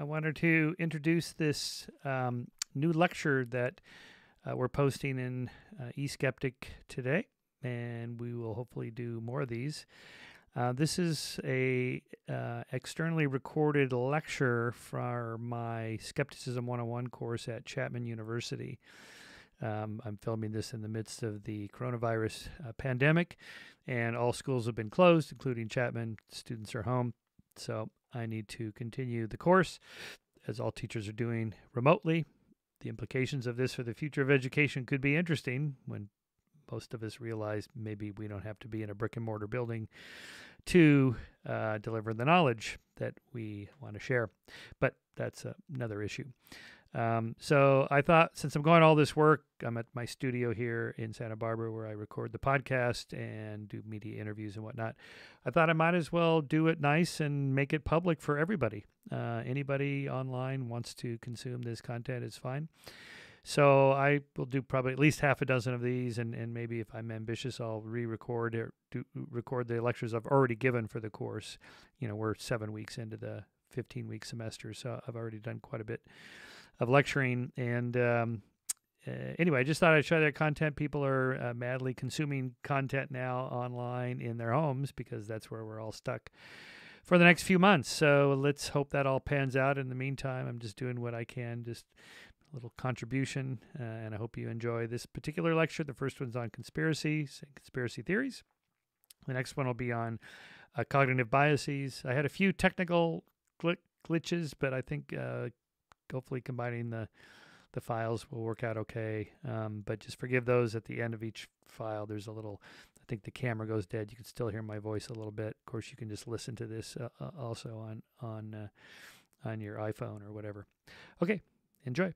I wanted to introduce this um, new lecture that uh, we're posting in uh, eSkeptic today, and we will hopefully do more of these. Uh, this is a uh, externally recorded lecture for my Skepticism 101 course at Chapman University. Um, I'm filming this in the midst of the coronavirus uh, pandemic, and all schools have been closed, including Chapman. Students are home. So I need to continue the course, as all teachers are doing remotely. The implications of this for the future of education could be interesting when most of us realize maybe we don't have to be in a brick and mortar building to uh, deliver the knowledge that we want to share. But that's uh, another issue. Um, so I thought since I'm going all this work, I'm at my studio here in Santa Barbara where I record the podcast and do media interviews and whatnot. I thought I might as well do it nice and make it public for everybody. Uh, anybody online wants to consume this content is fine. So I will do probably at least half a dozen of these, and, and maybe if I'm ambitious, I'll re-record or do, record the lectures I've already given for the course. You know, we're seven weeks into the 15-week semester, so I've already done quite a bit of lecturing. And um, uh, anyway, I just thought I'd show that content. People are uh, madly consuming content now online in their homes because that's where we're all stuck for the next few months. So let's hope that all pans out. In the meantime, I'm just doing what I can, just a little contribution. Uh, and I hope you enjoy this particular lecture. The first one's on conspiracies and conspiracy theories. The next one will be on uh, cognitive biases. I had a few technical gl- glitches, but I think uh, hopefully combining the the files will work out okay. Um, but just forgive those at the end of each file. There's a little, I think the camera goes dead. You can still hear my voice a little bit. Of course, you can just listen to this uh, uh also on on uh, on your iPhone or whatever. Okay, enjoy.